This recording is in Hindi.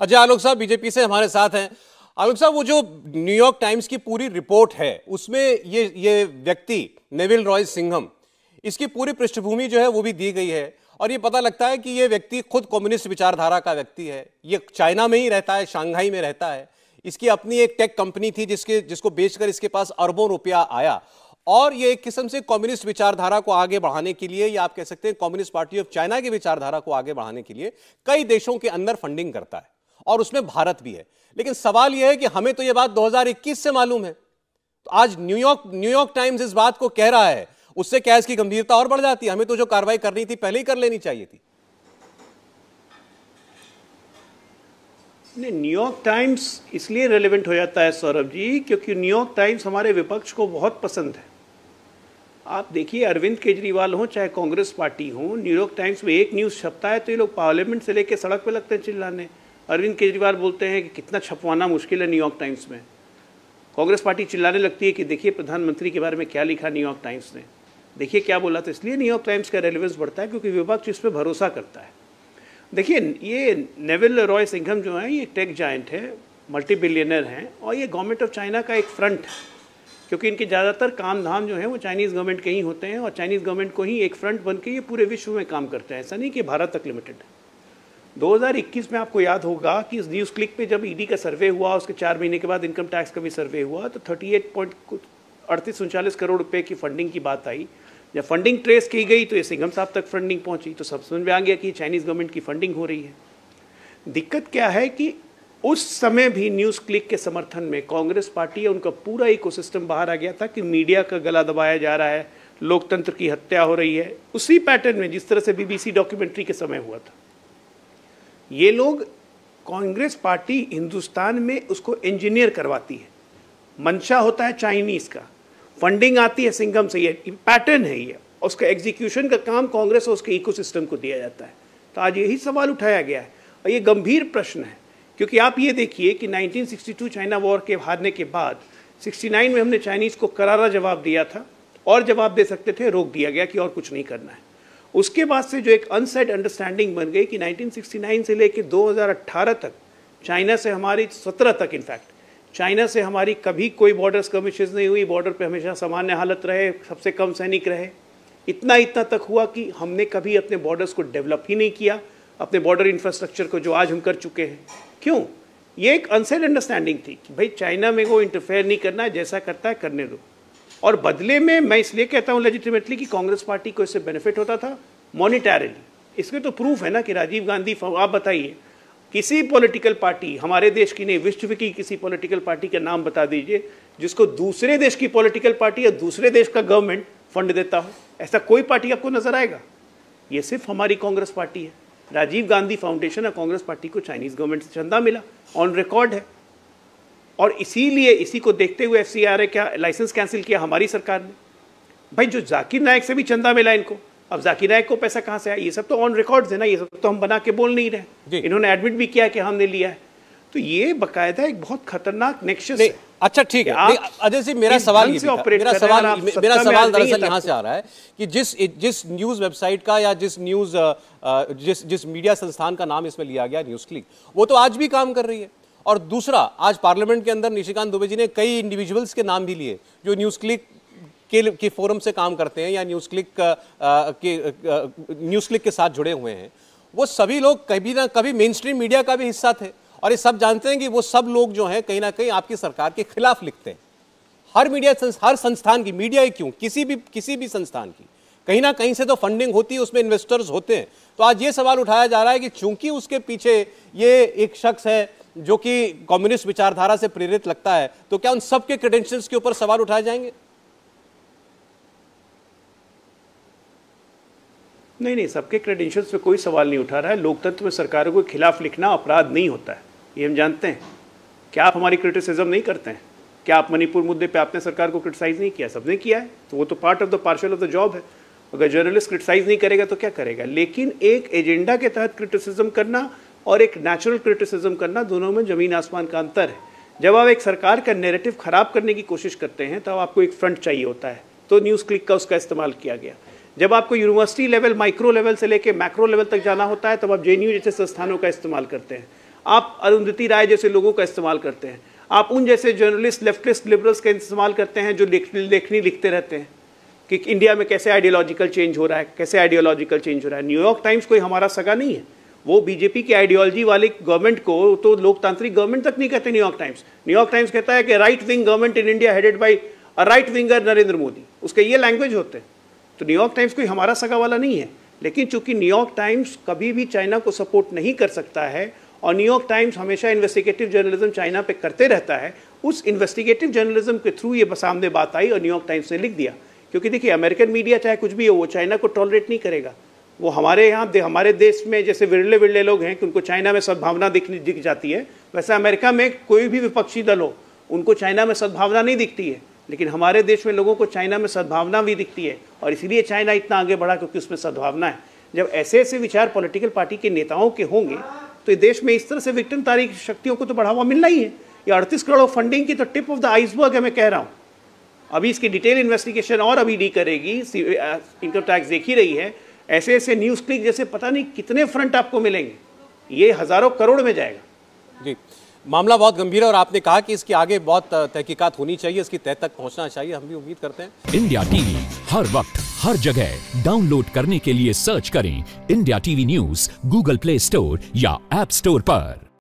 अजय अच्छा, आलोक साहब बीजेपी से हमारे साथ हैं आलोक साहब वो जो न्यूयॉर्क टाइम्स की पूरी रिपोर्ट है उसमें ये ये व्यक्ति नेविल रॉय सिंघम इसकी पूरी पृष्ठभूमि जो है वो भी दी गई है और ये पता लगता है कि ये व्यक्ति खुद कम्युनिस्ट विचारधारा का व्यक्ति है ये चाइना में ही रहता है शांघाई में रहता है इसकी अपनी एक टेक कंपनी थी जिसके जिसको बेचकर इसके पास अरबों रुपया आया और ये एक किस्म से कम्युनिस्ट विचारधारा को आगे बढ़ाने के लिए या आप कह सकते हैं कम्युनिस्ट पार्टी ऑफ चाइना की विचारधारा को आगे बढ़ाने के लिए कई देशों के अंदर फंडिंग करता है और उसमें भारत भी है लेकिन सवाल यह है कि हमें तो यह बात 2021 से मालूम है तो आज न्यूयॉर्क न्यूयॉर्क टाइम्स इस बात को कह रहा है उससे क्या इसकी गंभीरता और बढ़ जाती है हमें तो जो कार्रवाई करनी थी पहले ही कर लेनी चाहिए थी न्यूयॉर्क टाइम्स इसलिए रेलिवेंट हो जाता है सौरभ जी क्योंकि न्यूयॉर्क टाइम्स हमारे विपक्ष को बहुत पसंद है आप देखिए अरविंद केजरीवाल हों चाहे कांग्रेस पार्टी हो न्यूयॉर्क टाइम्स में एक न्यूज़ छपता है तो ये लोग पार्लियामेंट से लेकर सड़क पर लगते हैं चिल्लाने अरविंद केजरीवाल बोलते हैं कि कितना छपवाना मुश्किल है न्यूयॉर्क टाइम्स में कांग्रेस पार्टी चिल्लाने लगती है कि देखिए प्रधानमंत्री के बारे में क्या लिखा न्यूयॉर्क टाइम्स ने देखिए क्या बोला था तो इसलिए न्यूयॉर्क टाइम्स का रेलिवेंस बढ़ता है क्योंकि विपक्ष तो इस पर भरोसा करता है देखिए ये नेवल रॉय सिंघम जो है ये टेक जॉइंट है मल्टी बिलियनर हैं और ये गवर्नमेंट ऑफ चाइना का एक फ्रंट है क्योंकि इनके ज़्यादातर काम धाम जो है वो चाइनीज़ गवर्नमेंट के ही होते हैं और चाइनीज़ गवर्नमेंट को ही एक फ्रंट बन के ये पूरे विश्व में काम करते हैं ऐसा नहीं कि भारत तक लिमिटेड है 2021 में आपको याद होगा कि इस न्यूज़ क्लिक पे जब ईडी e का सर्वे हुआ उसके चार महीने के बाद इनकम टैक्स का भी सर्वे हुआ तो थर्टी एट पॉइंट कुछ अड़तीस उनचालीस करोड़ रुपए की फंडिंग की बात आई जब फंडिंग ट्रेस की गई तो ये सिंघम साहब तक फंडिंग पहुंची तो सब समझ में आ गया कि चाइनीज़ गवर्नमेंट की फंडिंग हो रही है दिक्कत क्या है कि उस समय भी न्यूज़ क्लिक के समर्थन में कांग्रेस पार्टी या उनका पूरा इको बाहर आ गया था कि मीडिया का गला दबाया जा रहा है लोकतंत्र की हत्या हो रही है उसी पैटर्न में जिस तरह से बीबीसी डॉक्यूमेंट्री के समय हुआ था ये लोग कांग्रेस पार्टी हिंदुस्तान में उसको इंजीनियर करवाती है मंशा होता है चाइनीज़ का फंडिंग आती है सिंगम से ये पैटर्न है ये उसका एग्जीक्यूशन का काम कांग्रेस और उसके इकोसिस्टम को दिया जाता है तो आज यही सवाल उठाया गया है और ये गंभीर प्रश्न है क्योंकि आप ये देखिए कि 1962 चाइना वॉर के हारने के बाद 69 में हमने चाइनीज़ को करारा जवाब दिया था और जवाब दे सकते थे रोक दिया गया कि और कुछ नहीं करना है उसके बाद से जो एक अनसेट अंडरस्टैंडिंग बन गई कि 1969 से लेकर 2018 तक चाइना से हमारी 17 तक इनफैक्ट चाइना से हमारी कभी कोई बॉर्डर स्कमिशेज नहीं हुई बॉर्डर पे हमेशा सामान्य हालत रहे सबसे कम सैनिक रहे इतना इतना तक हुआ कि हमने कभी अपने बॉर्डर्स को डेवलप ही नहीं किया अपने बॉर्डर इंफ्रास्ट्रक्चर को जो आज हम कर चुके हैं क्यों ये एक अनसेट अंडरस्टैंडिंग थी कि भाई चाइना में वो इंटरफेयर नहीं करना जैसा करता है करने दो और बदले में मैं इसलिए कहता हूँ लेजिटिमेटली कि कांग्रेस पार्टी को इससे बेनिफिट होता था मोनिटरली इसके तो प्रूफ है ना कि राजीव गांधी आप बताइए किसी पॉलिटिकल पार्टी हमारे देश की नहीं विश्व की किसी पॉलिटिकल पार्टी का नाम बता दीजिए जिसको दूसरे देश की पॉलिटिकल पार्टी या दूसरे देश का गवर्नमेंट फंड देता हो ऐसा कोई पार्टी आपको नजर आएगा ये सिर्फ हमारी कांग्रेस पार्टी है राजीव गांधी फाउंडेशन और कांग्रेस पार्टी को चाइनीज गवर्नमेंट से चंदा मिला ऑन रिकॉर्ड है और इसीलिए इसी को देखते हुए एफ सी आर ए क्या लाइसेंस कैंसिल किया हमारी सरकार ने भाई जो जाकिर नायक से भी चंदा मिला इनको अब जाकिर नायक को पैसा कहाँ से आया ये सब तो ऑन रिकॉर्ड है ना ये सब तो हम बना के बोल नहीं रहे इन्होंने एडमिट भी किया कि हमने लिया है तो ये बकायदा एक बहुत खतरनाक नेक्शन है अच्छा ठीक है अजय जी मेरा सवाल ये मेरा सवाल मेरा सवाल दरअसल यहाँ से आ रहा है कि जिस जिस न्यूज़ वेबसाइट का या जिस न्यूज़ जिस जिस मीडिया संस्थान का नाम इसमें लिया गया न्यूज़ क्लिक वो तो आज भी काम कर रही है और दूसरा आज पार्लियामेंट के अंदर निशिकांत दुबे जी ने कई इंडिविजुअल्स के नाम भी लिए जो न्यूज़ क्लिक के, के फोरम से काम करते हैं या न्यूज़ क्लिक के न्यूज़ क्लिक के साथ जुड़े हुए हैं वो सभी लोग कभी ना कभी मेन स्ट्रीम मीडिया का भी हिस्सा थे और ये सब जानते हैं कि वो सब लोग जो हैं कहीं ना कहीं आपकी सरकार के खिलाफ लिखते हैं हर मीडिया हर संस्थान की मीडिया ही क्यों किसी भी किसी भी संस्थान की कहीं ना कहीं से तो फंडिंग होती है उसमें इन्वेस्टर्स होते हैं तो आज ये सवाल उठाया जा रहा है कि चूंकि उसके पीछे ये एक शख्स है जो कि कम्युनिस्ट विचारधारा से प्रेरित लगता है तो क्या उन सबके क्रेडेंशियल्स के ऊपर सवाल उठाए जाएंगे नहीं नहीं सबके क्रेडेंशियल्स पे कोई सवाल नहीं उठा रहा है लोकतंत्र में सरकारों के खिलाफ लिखना अपराध नहीं होता है ये हम जानते हैं क्या आप हमारी क्रिटिसिज्म नहीं करते हैं क्या आप मणिपुर मुद्दे पे आपने सरकार को क्रिटिसाइज़ नहीं किया सबने किया है तो वो तो part of the parcel of the job है अगर जर्नलिस्ट क्रिटिसाइज़ नहीं करेगा तो क्या करेगा लेकिन एक एजेंडा के तहत क्रिटिसिज्म करना और एक नेचुरल क्रिटिसिज्म करना दोनों में ज़मीन आसमान का अंतर है जब आप एक सरकार का नेरेटिव ख़राब करने की कोशिश करते हैं तब तो आपको एक फ्रंट चाहिए होता है तो न्यूज़ क्लिक का उसका इस्तेमाल किया गया जब आपको यूनिवर्सिटी लेवल माइक्रो लेवल से लेकर मैक्रो लेवल तक जाना होता है तब तो आप जे जैसे संस्थानों का इस्तेमाल करते हैं आप अरुंधति राय जैसे लोगों का इस्तेमाल करते हैं आप उन जैसे जर्नलिस्ट लेफ्टिस्ट लिबरल्स का इस्तेमाल करते हैं जो लेखनी लिखते रहते हैं कि इंडिया में कैसे आइडियोलॉजिकल चेंज हो रहा है कैसे आइडियोलॉजिकल चेंज हो रहा है न्यूयॉर्क टाइम्स कोई हमारा सगा नहीं है वो बीजेपी की आइडियोलॉजी वाली गवर्नमेंट को तो लोकतांत्रिक गवर्नमेंट तक नहीं कहते न्यूयॉर्क टाइम्स न्यूयॉर्क टाइम्स कहता है कि right wing government in India headed by a right winger Narendra Modi उसके ये लैंग्वेज होते हैं तो न्यूयॉर्क टाइम्स कोई हमारा सगा वाला नहीं है लेकिन चूंकि न्यूयॉर्क टाइम्स कभी भी चाइना को सपोर्ट नहीं कर सकता है और न्यूयॉर्क टाइम्स हमेशा इन्वेस्टिगेटिव जर्नलिज्म चाइना पे करते रहता है उस इन्वेस्टिगेटिव जर्नलिज्म के थ्रू ये सामने बात आई और न्यूयॉर्क टाइम्स ने लिख दिया क्योंकि देखिए अमेरिकन मीडिया चाहे कुछ भी हो वो चाइना को टॉलरेट नहीं करेगा वो हमारे यहाँ दे, हमारे देश में जैसे विरले विरले लोग हैं कि उनको चाइना में सद्भावना दिख दिख जाती है वैसे अमेरिका में कोई भी विपक्षी दल हो उनको चाइना में सद्भावना नहीं दिखती है लेकिन हमारे देश में लोगों को चाइना में सद्भावना भी दिखती है और इसलिए चाइना इतना आगे बढ़ा क्योंकि उसमें सद्भावना है जब ऐसे ऐसे विचार पॉलिटिकल पार्टी के नेताओं के होंगे तो देश में इस तरह से विक्टिम तारीख शक्तियों को तो बढ़ावा मिलना ही है ये अड़तीस करोड़ फंडिंग की तो टिप ऑफ द आइसबर्ग है मैं कह रहा हूँ अभी इसकी डिटेल इन्वेस्टिगेशन और अभी डी करेगी इनकम टैक्स देख ही रही है ऐसे ऐसे न्यूज़ क्लिक जैसे पता नहीं कितने फ्रंट आपको मिलेंगे ये हज़ारों करोड़ में जाएगा जी मामला बहुत गंभीर है और आपने कहा कि इसकी आगे बहुत तहकीकात होनी चाहिए इसकी तय तक पहुंचना चाहिए हम भी उम्मीद करते हैं इंडिया टीवी हर वक्त हर जगह डाउनलोड करने के लिए सर्च करें India TV news Google Play Store या एप स्टोर पर